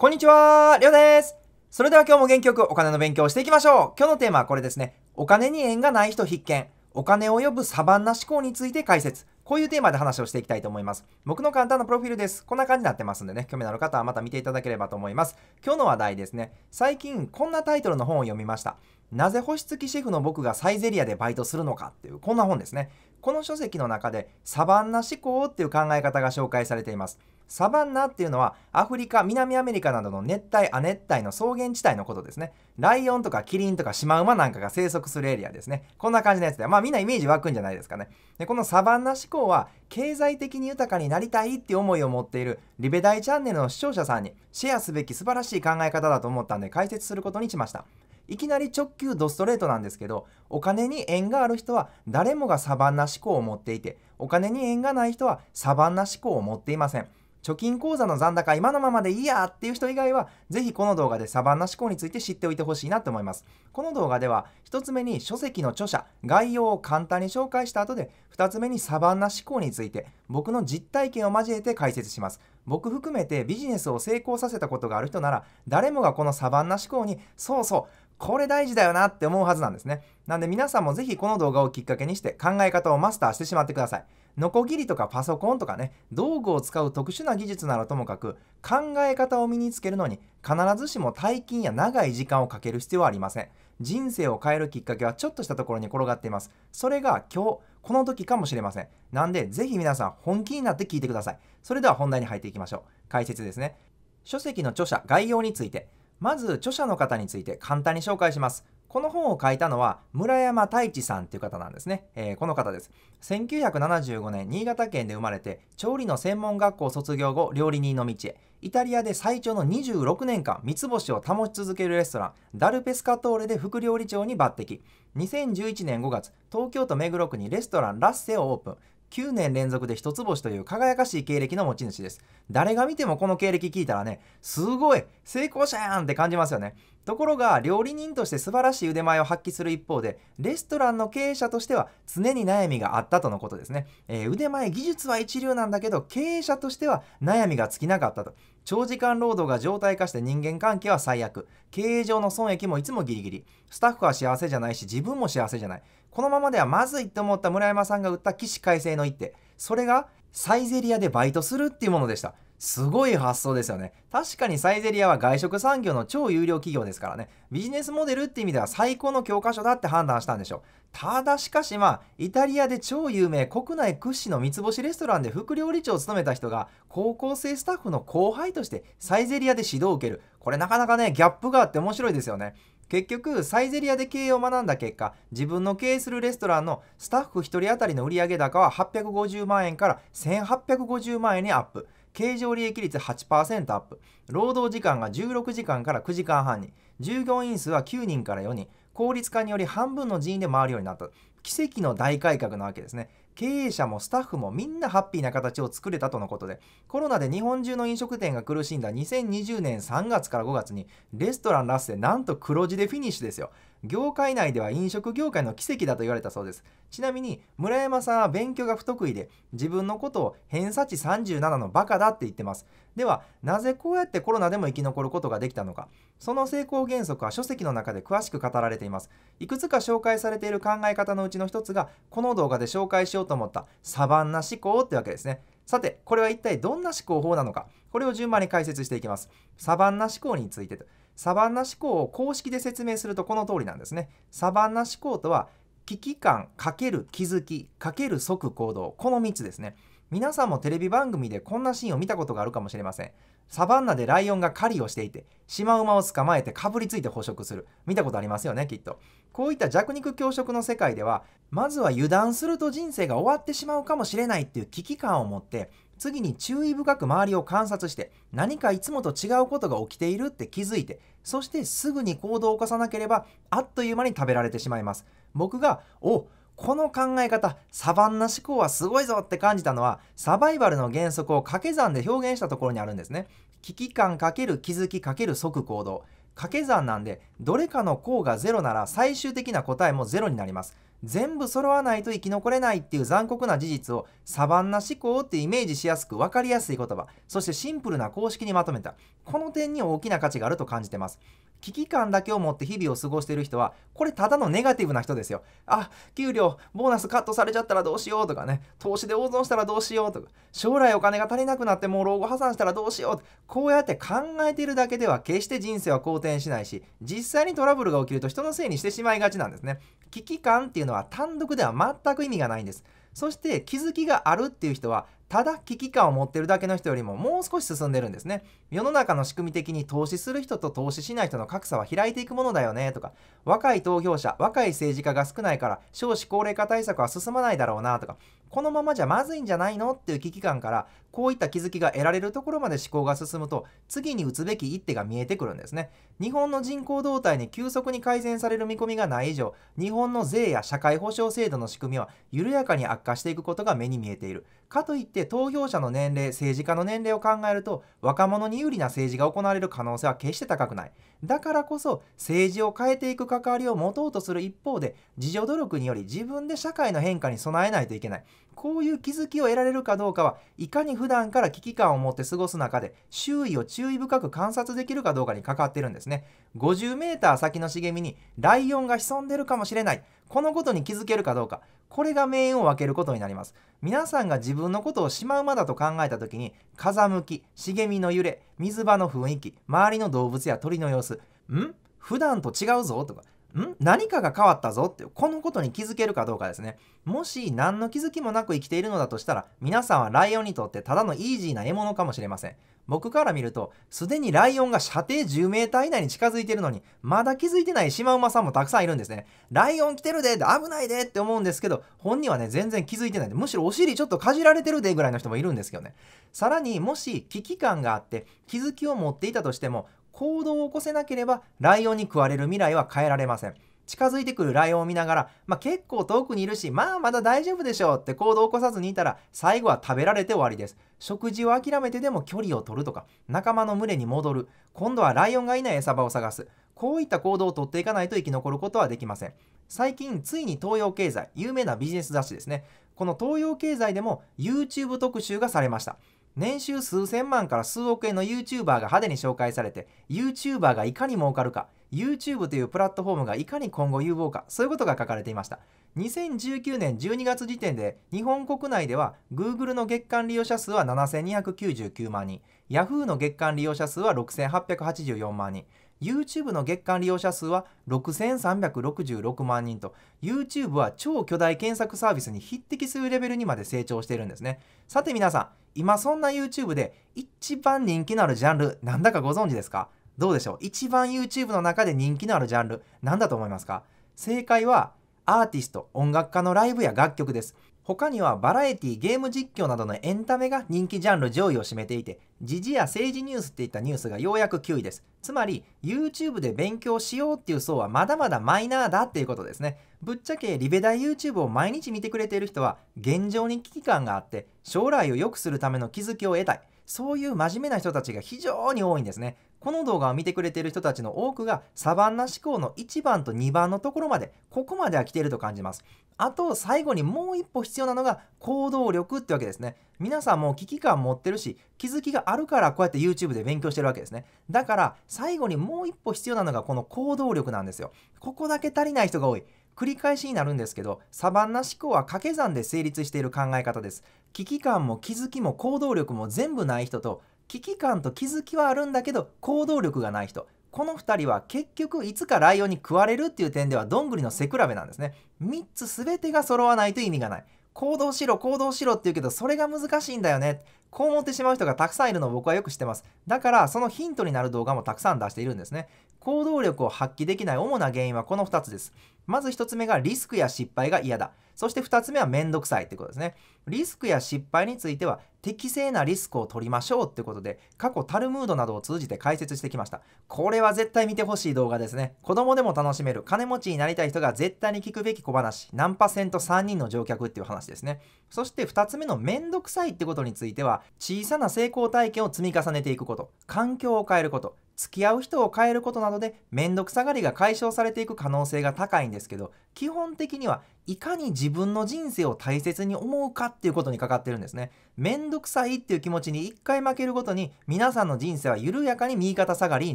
こんにちは、りょうです。それでは今日も元気よくお金の勉強をしていきましょう。今日のテーマはこれですね。お金に縁がない人必見。お金を呼ぶサバンナ思考について解説。こういうテーマで話をしていきたいと思います。僕の簡単なプロフィールです。こんな感じになってますんでね、興味のある方はまた見ていただければと思います。今日の話題ですね。最近こんなタイトルの本を読みました。なぜ星付きシェフの僕がサイゼリアでバイトするのかっていう、こんな本ですね。この書籍の中でサバンナ思考っていう考え方が紹介されています。サバンナっていうのはアフリカ南アメリカなどの熱帯亜熱帯の草原地帯のことですねライオンとかキリンとかシマウマなんかが生息するエリアですねこんな感じのやつでまあみんなイメージ湧くんじゃないですかねでこのサバンナ志向は経済的に豊かになりたいって思いを持っているリベ大チャンネルの視聴者さんにシェアすべき素晴らしい考え方だと思ったんで解説することにしましたいきなり直球ドストレートなんですけど、お金に縁がある人は誰もがサバンナ思考を持っていて、お金に縁がない人はサバンナ思考を持っていません。貯金口座の残高今のままでいいやっていう人以外は、ぜひこの動画でサバンナ思考について知っておいてほしいなと思います。この動画では、1つ目に書籍の著者、概要を簡単に紹介した後で、2つ目にサバンナ思考について、僕の実体験を交えて解説します。僕含めてビジネスを成功させたことがある人なら、誰もがこのサバンナ思考に、そうそう、これ大事だよなって思うはずなんですね。なんで皆さんもぜひこの動画をきっかけにして考え方をマスターしてしまってください。ノコギリとかパソコンとかね、道具を使う特殊な技術ならともかく、考え方を身につけるのに必ずしも大金や長い時間をかける必要はありません。人生を変えるきっかけはちょっとしたところに転がっています。それが今日、この時かもしれません。なんで、ぜひ皆さん本気になって聞いてください。それでは本題に入っていきましょう。解説ですね。書籍の著者概要についてまず著者の方について簡単に紹介します。この本を書いたのは村山太一さんという方なんですね、えー、この方です。1975年新潟県で生まれて調理の専門学校卒業後料理人の道へ。イタリアで最長の26年間三つ星を保ち続けるレストランダルペスカトーレで副料理長に抜擢2011年5月東京都目黒区にレストランラッセをオープン9年連続で一つ星という輝かしい経歴の持ち主です。誰が見てもこの経歴聞いたらね、すごい成功者やんって感じますよね。ところが、料理人として素晴らしい腕前を発揮する一方で、レストランの経営者としては常に悩みがあったとのことですね。えー、腕前、技術は一流なんだけど、経営者としては悩みが尽きなかったと。長時間労働が常態化して人間関係は最悪。経営上の損益もいつもギリギリ。スタッフは幸せじゃないし、自分も幸せじゃない。このままではまずいって思った村山さんが打った起死回生の一手。それがサイゼリアでバイトするっていうものでした。すごい発想ですよね。確かにサイゼリアは外食産業の超有料企業ですからね。ビジネスモデルって意味では最高の教科書だって判断したんでしょう。ただしかしまあ、イタリアで超有名国内屈指の三つ星レストランで副料理長を務めた人が高校生スタッフの後輩としてサイゼリアで指導を受ける。これなかなかね、ギャップがあって面白いですよね。結局サイゼリアで経営を学んだ結果自分の経営するレストランのスタッフ1人当たりの売上高は850万円から1850万円にアップ経常利益率8%アップ労働時間が16時間から9時間半に従業員数は9人から4人効率化により半分の人員で回るようになった奇跡の大改革なわけですね経営者もスタッフもみんなハッピーな形を作れたとのことで、コロナで日本中の飲食店が苦しんだ2020年3月から5月に、レストランラスでなんと黒字でフィニッシュですよ。業界内では飲食業界の奇跡だと言われたそうですちなみに村山さんは勉強が不得意で自分のことを偏差値37のバカだって言ってますではなぜこうやってコロナでも生き残ることができたのかその成功原則は書籍の中で詳しく語られていますいくつか紹介されている考え方のうちの一つがこの動画で紹介しようと思ったサバンナ思考ってわけですねさてこれは一体どんな思考法なのかこれを順番に解説していきますサバンナ思考についてサバンナ思考を公式で説明するとこの通りなんですね。サバンナ思考とは危機感×気づき×即行動この3つですね。皆さんもテレビ番組でこんなシーンを見たことがあるかもしれません。サバンナでライオンが狩りをしていて、シマウマを捕まえてかぶりついて捕食する。見たことありますよね、きっと。こういった弱肉強食の世界では、まずは油断すると人生が終わってしまうかもしれないっていう危機感を持って、次に注意深く周りを観察して何かいつもと違うことが起きているって気づいてそしてすぐに行動を起こさなければあっという間に食べられてしまいます僕がおこの考え方サバンナ思考はすごいぞって感じたのはサバイバルの原則を掛け算で表現したところにあるんですね危機感かける気づきかける即行動掛け算なんでどれかの項が0なら最終的な答えも0になります全部揃わないと生き残れないっていう残酷な事実をサバンナ思考ってイメージしやすく分かりやすい言葉そしてシンプルな公式にまとめたこの点に大きな価値があると感じてます危機感だけを持って日々を過ごしている人は、これただのネガティブな人ですよ。あ、給料、ボーナスカットされちゃったらどうしようとかね、投資で大損したらどうしようとか、将来お金が足りなくなってもう老後破産したらどうしようこうやって考えているだけでは決して人生は好転しないし、実際にトラブルが起きると人のせいにしてしまいがちなんですね。危機感っていうのは単独では全く意味がないんです。そして気づきがあるっていう人はただ危機感を持ってるだけの人よりももう少し進んでるんですね。世の中の仕組み的に投資する人と投資しない人の格差は開いていくものだよねとか、若い投票者、若い政治家が少ないから少子高齢化対策は進まないだろうなとか、このままじゃまずいんじゃないのっていう危機感から、こういった気づきが得られるところまで思考が進むと、次に打つべき一手が見えてくるんですね。日本の人口動態に急速に改善される見込みがない以上、日本の税や社会保障制度の仕組みは緩やかに悪化していくことが目に見えている。かといって投票者の年齢政治家の年齢を考えると若者に有利な政治が行われる可能性は決して高くないだからこそ政治を変えていく関わりを持とうとする一方で自助努力により自分で社会の変化に備えないといけないこういう気づきを得られるかどうかはいかに普段から危機感を持って過ごす中で周囲を注意深く観察できるかどうかにかかってるんですね50 m 先の茂みにライオンが潜んでるかもしれないこのことに気づけるかどうかこれが命運を分けることになります皆さんが自分のことをシマウマだと考えた時に風向き茂みの揺れ水場の雰囲気周りの動物や鳥の様子ん普段と違うぞとかん何かが変わったぞってこのことに気づけるかどうかですねもし何の気づきもなく生きているのだとしたら皆さんはライオンにとってただのイージーな獲物かもしれません僕から見るとすでにライオンが射程 10m 以内に近づいてるのにまだ気づいてないシマウマさんもたくさんいるんですねライオン来てるで危ないでって思うんですけど本人はね全然気づいてないでむしろお尻ちょっとかじられてるでぐらいの人もいるんですけどねさらにもし危機感があって気づきを持っていたとしても行動を起こせなければライオンに食われる未来は変えられません。近づいてくるライオンを見ながら、まあ、結構遠くにいるし、まあまだ大丈夫でしょうって行動を起こさずにいたら、最後は食べられて終わりです。食事を諦めてでも距離を取るとか、仲間の群れに戻る、今度はライオンがいない餌場を探す、こういった行動をとっていかないと生き残ることはできません。最近、ついに東洋経済、有名なビジネス雑誌ですね。この東洋経済でも YouTube 特集がされました。年収数千万から数億円の YouTuber が派手に紹介されて YouTuber がいかに儲かるか YouTube というプラットフォームがいかに今後有望かそういうことが書かれていました2019年12月時点で日本国内では Google の月間利用者数は7299万人 Yahoo の月間利用者数は6884万人 YouTube の月間利用者数は6366万人と YouTube は超巨大検索サービスに匹敵するレベルにまで成長しているんですねさて皆さん今そんな YouTube で一番人気のあるジャンルなんだかご存知ですかどうでしょう一番 YouTube の中で人気のあるジャンルなんだと思いますか正解はアーティスト音楽家のライブや楽曲です他にはバラエティ、ゲーム実況などのエンタメが人気ジャンル上位を占めていて、時事や政治ニュースっていったニュースがようやく9位です。つまり、YouTube で勉強しようっていう層はまだまだマイナーだっていうことですね。ぶっちゃけ、リベダイ YouTube を毎日見てくれている人は、現状に危機感があって、将来を良くするための気づきを得たい。そういう真面目な人たちが非常に多いんですね。この動画を見てくれている人たちの多くがサバンナ志向の1番と2番のところまでここまでは来ていると感じますあと最後にもう一歩必要なのが行動力ってわけですね皆さんも危機感持ってるし気づきがあるからこうやって YouTube で勉強してるわけですねだから最後にもう一歩必要なのがこの行動力なんですよここだけ足りない人が多い繰り返しになるんですけどサバンナ思考は掛け算で成立している考え方です危機感も気づきも行動力も全部ない人と危機感と気づきはあるんだけど行動力がない人この2人は結局いつかライオンに食われるっていう点ではどんぐりの背比べなんですね3つ全てが揃わないと意味がない行動しろ行動しろって言うけどそれが難しいんだよねこう思ってしまう人がたくさんいるのを僕はよく知ってます。だから、そのヒントになる動画もたくさん出しているんですね。行動力を発揮できない主な原因はこの2つです。まず1つ目がリスクや失敗が嫌だ。そして2つ目はめんどくさいってことですね。リスクや失敗については適正なリスクを取りましょうってことで過去タルムードなどを通じて解説してきました。これは絶対見てほしい動画ですね。子供でも楽しめる金持ちになりたい人が絶対に聞くべき小話何パセント3人の乗客っていう話ですね。そして2つ目のめんどくさいってことについては小さな成功体験を積み重ねていくこと環境を変えること付き合う人を変えることなどで面倒くさがりが解消されていく可能性が高いんですけど基本的にはいかに自分の人生を大切に思うかっていうことにかかってるんですね面倒くさいっていう気持ちに一回負けるごとに皆さんの人生は緩やかに右肩下がりに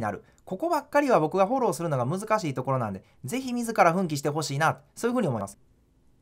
なるここばっかりは僕がフォローするのが難しいところなんで是非自ら奮起してほしいなそういうふうに思います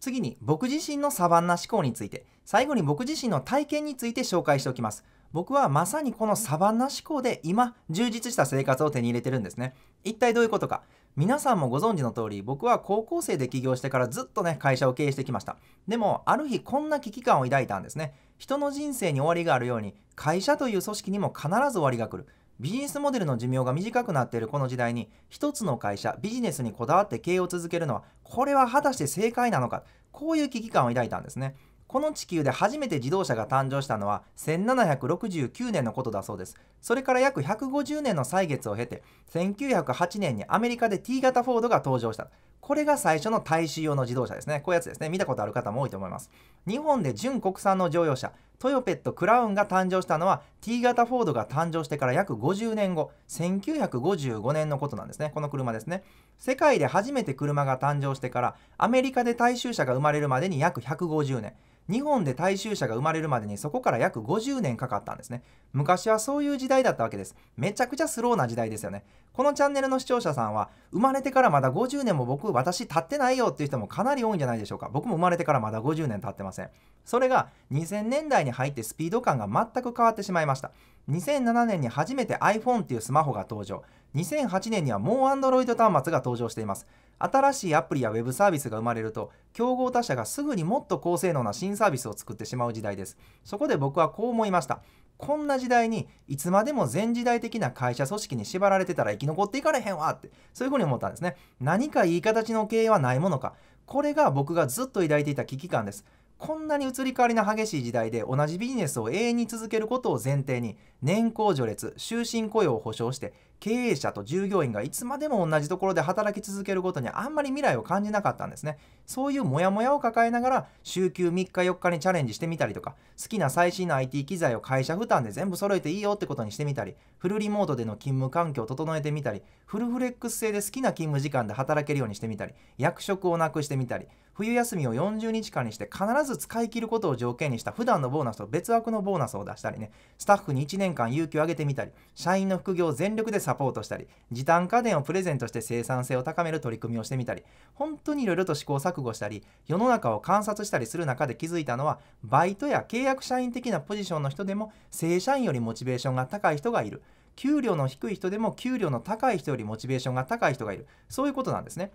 次に僕自身のサバンナ思考について、最後に僕自身の体験について紹介しておきます。僕はまさにこのサバンナ思考で今充実した生活を手に入れてるんですね。一体どういうことか。皆さんもご存知の通り僕は高校生で起業してからずっとね会社を経営してきましたでもある日こんな危機感を抱いたんですね人の人生に終わりがあるように会社という組織にも必ず終わりが来るビジネスモデルの寿命が短くなっているこの時代に、一つの会社、ビジネスにこだわって経営を続けるのは、これは果たして正解なのか、こういう危機感を抱いたんですね。この地球で初めて自動車が誕生したのは1769年のことだそうです。それから約150年の歳月を経て、1908年にアメリカで T 型フォードが登場した。これが最初の大衆用の自動車ですね。こういうやつですね。見たことある方も多いと思います。日本で純国産の乗用車、トヨペットクラウンが誕生したのは T 型フォードが誕生してから約50年後、1955年のことなんですね。この車ですね。世界で初めて車が誕生してから、アメリカで大衆車が生まれるまでに約150年。日本で大衆車が生まれるまでにそこから約50年かかったんですね。昔はそういう時代だったわけです。めちゃくちゃスローな時代ですよね。このチャンネルの視聴者さんは、生まれてからまだ50年も僕、私経ってないよっていう人もかなり多いんじゃないでしょうか。僕も生まれてからまだ50年経ってません。それが2000年代にに入ってスピード感が全く変わってしまいました2007年に初めて iPhone っていうスマホが登場2008年にはもう Android 端末が登場しています新しいアプリや Web サービスが生まれると競合他社がすぐにもっと高性能な新サービスを作ってしまう時代ですそこで僕はこう思いましたこんな時代にいつまでも前時代的な会社組織に縛られてたら生き残っていかれへんわってそういうふうに思ったんですね何かいい形の経営はないものかこれが僕がずっと抱いていた危機感ですこんなに移り変わりの激しい時代で同じビジネスを永遠に続けることを前提に年功序列終身雇用を保障して経営者と従業員がいつまでも同じところで働き続けることにあんまり未来を感じなかったんですねそういうモヤモヤを抱えながら週休3日4日にチャレンジしてみたりとか好きな最新の IT 機材を会社負担で全部揃えていいよってことにしてみたりフルリモートでの勤務環境を整えてみたりフルフレックス制で好きな勤務時間で働けるようにしてみたり役職をなくしてみたり冬休みを40日間にして必ず使い切ることを条件にした普段のボーナスと別枠のボーナスを出したりね、スタッフに1年間有給を上げてみたり、社員の副業を全力でサポートしたり、時短家電をプレゼントして生産性を高める取り組みをしてみたり、本当にいろいろと試行錯誤したり、世の中を観察したりする中で気づいたのは、バイトや契約社員的なポジションの人でも正社員よりモチベーションが高い人がいる。給料の低い人でも給料の高い人よりモチベーションが高い人がいる。そういうことなんですね。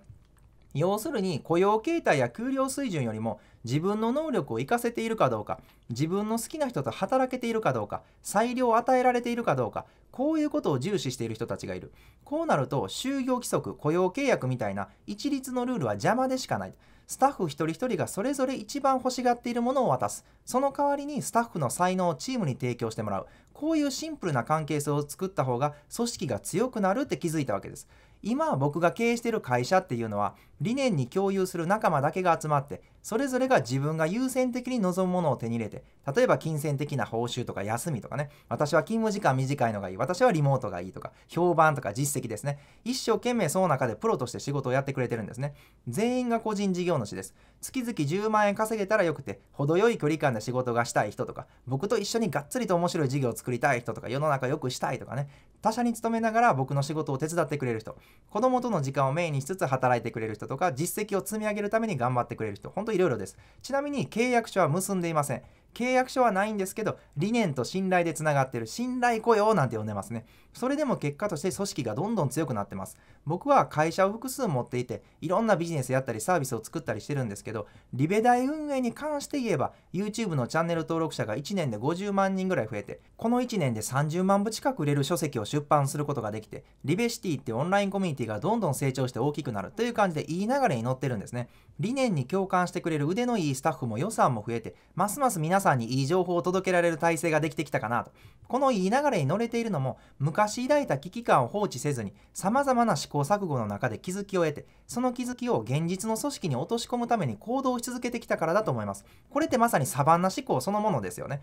要するに雇用形態や給料水準よりも自分の能力を活かせているかどうか自分の好きな人と働けているかどうか裁量を与えられているかどうかこういうことを重視している人たちがいるこうなると就業規則雇用契約みたいな一律のルールは邪魔でしかないスタッフ一人一人がそれぞれ一番欲しがっているものを渡すその代わりにスタッフの才能をチームに提供してもらうこういうシンプルな関係性を作った方が組織が強くなるって気づいたわけです今僕が経営してる会社っていうのは理念に共有する仲間だけが集まってそれぞれが自分が優先的に望むものを手に入れて、例えば金銭的な報酬とか休みとかね、私は勤務時間短いのがいい、私はリモートがいいとか、評判とか実績ですね。一生懸命その中でプロとして仕事をやってくれてるんですね。全員が個人事業主です。月々10万円稼げたらよくて、程よい距離感で仕事がしたい人とか、僕と一緒にがっつりと面白い事業を作りたい人とか、世の中よくしたいとかね、他者に勤めながら僕の仕事を手伝ってくれる人、子供との時間をメインにしつつ働いてくれる人とか、実績を積み上げるために頑張ってくれる人、本当にいろいろです。ちなみに契約書は結んでいません。契約書はないんですけど、理念と信頼でつながってる信頼雇用なんて呼んでますね。それでも結果として組織がどんどん強くなってます。僕は会社を複数持っていて、いろんなビジネスやったりサービスを作ったりしてるんですけど、リベ大運営に関して言えば、YouTube のチャンネル登録者が1年で50万人ぐらい増えて、この1年で30万部近く売れる書籍を出版することができて、リベシティってオンラインコミュニティがどんどん成長して大きくなるという感じでいい流れに乗ってるんですね。理念に共感してくれる腕のいいスタッフも予算も増えて、ますます皆さんにいい情報を届けられる体制ができてきたかなと。この言い流れに乗れているのも、昔抱いた危機感を放置せずに、様々な試行錯誤の中で気づきを得て、その気づきを現実の組織に落とし込むために行動し続けてきたからだと思います。これってまさにサバンナ思考そのものですよね。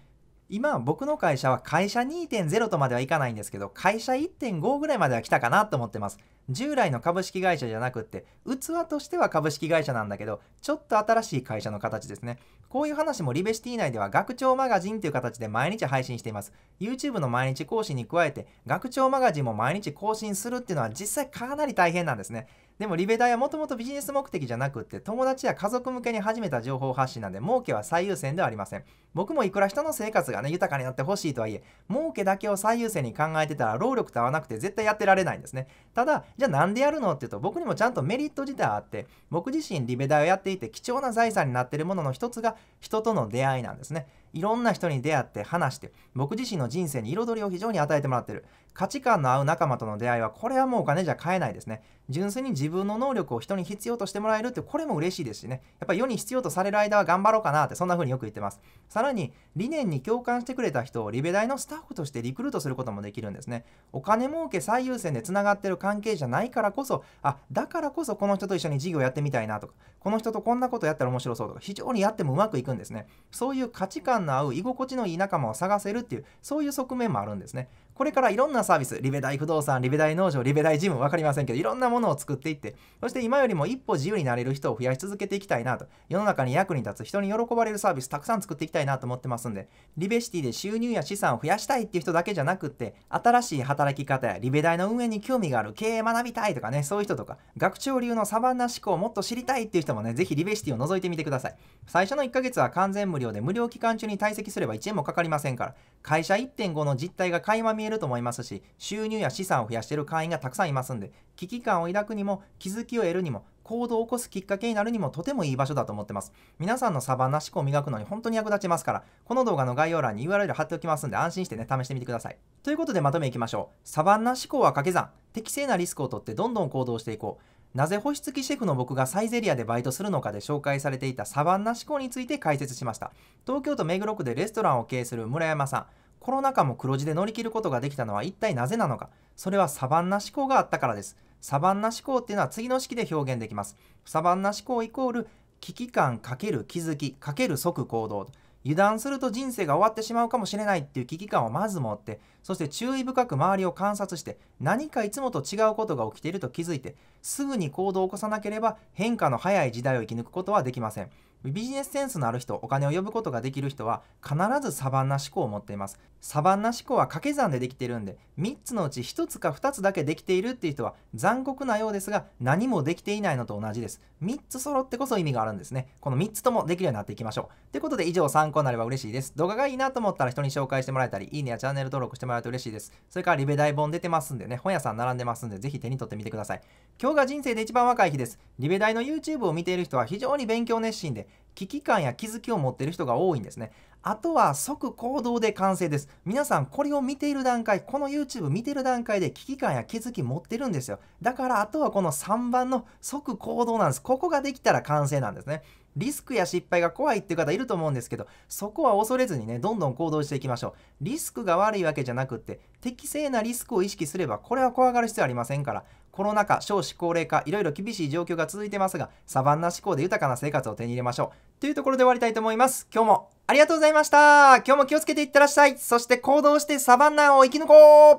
今僕の会社は会社2.0とまではいかないんですけど会社1.5ぐらいまでは来たかなと思ってます従来の株式会社じゃなくって器としては株式会社なんだけどちょっと新しい会社の形ですねこういう話もリベシティ内では学長マガジンという形で毎日配信しています YouTube の毎日更新に加えて学長マガジンも毎日更新するっていうのは実際かなり大変なんですねでもリベ大はもともとビジネス目的じゃなくって友達や家族向けに始めた情報発信なんで儲けは最優先ではありません僕もいくら人の生活がね豊かになってほしいとはいえ儲けだけを最優先に考えてたら労力と合わなくて絶対やってられないんですねただじゃあなんでやるのって言うと僕にもちゃんとメリット自体あって僕自身リベダイをやっていて貴重な財産になってるものの一つが人との出会いなんですねいろんな人に出会って話して僕自身の人生に彩りを非常に与えてもらってる価値観の合う仲間との出会いはこれはもうお金じゃ買えないですね純粋に自分の能力を人に必要としてもらえるってこれも嬉しいですしねやっぱり世に必要とされる間は頑張ろうかなってそんな風によく言ってますさらに理念に共感してくれた人をリベ大のスタッフとしてリクルートすることもできるんですねお金儲け最優先でつながってる関係じゃないからこそあだからこそこの人と一緒に事業やってみたいなとかこの人とこんなことやったら面白そうとか非常にやってもうまくいくんですねそういう価値観の合う居心地のいい仲間を探せるっていうそういう側面もあるんですねこれからいろんなサービス、リベ大不動産、リベ大農場、リベ大ジム、分かりませんけど、いろんなものを作っていって、そして今よりも一歩自由になれる人を増やし続けていきたいなと、世の中に役に立つ、人に喜ばれるサービスたくさん作っていきたいなと思ってますんで、リベシティで収入や資産を増やしたいっていう人だけじゃなくって、新しい働き方やリベ大の運営に興味がある、経営学びたいとかね、そういう人とか、学長流のサバンナ思考をもっと知りたいっていう人もね、ぜひリベシティを覗いてみてください。最初の1ヶ月は完全無料で、無料期間中に退席すれば1円もかかりませんから、会社1.5の実態が垣間見見えると思いますし、収入や資産を増やしている会員がたくさんいますんで、危機感を抱くにも、気づきを得るにも、行動を起こすきっかけになるにもとてもいい場所だと思ってます。皆さんのサバンナ思考を磨くのに本当に役立ちますから、この動画の概要欄に URL 貼っておきますんで安心してね、試してみてください。ということでまとめいきましょう。サバンナ思考は掛け算。適正なリスクを取ってどんどん行動していこう。なぜ星付きシェフの僕がサイゼリアでバイトするのかで紹介されていたサバンナ思考について解説しました。東京都目黒区でレストランを経営する村山さん。コロナ禍も黒字で乗り切ることができたのは一体なぜなのか。それはサバンナ思考があったからです。サバンナ思考っていうのは次の式で表現できます。サバンナ思考イコール危機感×気づき×即行動。油断すると人生が終わってしまうかもしれないっていう危機感をまず持って、そして注意深く周りを観察して、何かいつもと違うことが起きていると気づいて、すぐに行動を起こさなければ変化の早い時代を生き抜くことはできません。ビジネスセンスのある人、お金を呼ぶことができる人は必ずサバンナ思考を持っています。サバンナ思考は掛け算でできているんで、3つのうち1つか2つだけできているっていう人は残酷なようですが、何もできていないのと同じです。3つ揃ってこそ意味があるんですね。この3つともできるようになっていきましょう。ということで以上参考になれば嬉しいです。動画がいいなと思ったら人に紹介してもらえたり、いいねやチャンネル登録してもらえると嬉しいです。それからリベ大本出てますんでね、本屋さん並んでますんで、ぜひ手に取ってみてください。今日が人生で一番若い日です。リベ大の YouTube を見ている人は非常に勉強熱心で、危機感や気づきを持っている人が多いんですね。あとは即行動で完成です。皆さんこれを見ている段階、この YouTube 見てる段階で危機感や気づき持ってるんですよ。だからあとはこの3番の即行動なんです。ここができたら完成なんですね。リスクや失敗が怖いっていう方いると思うんですけど、そこは恐れずにね、どんどん行動していきましょう。リスクが悪いわけじゃなくって、適正なリスクを意識すれば、これは怖がる必要ありませんから、コロナ禍、少子高齢化、いろいろ厳しい状況が続いてますが、サバンナ志向で豊かな生活を手に入れましょう。というところで終わりたいと思います。今日もありがとうございました。今日も気をつけていってらっしゃい。そして行動してサバンナを生き抜こ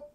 う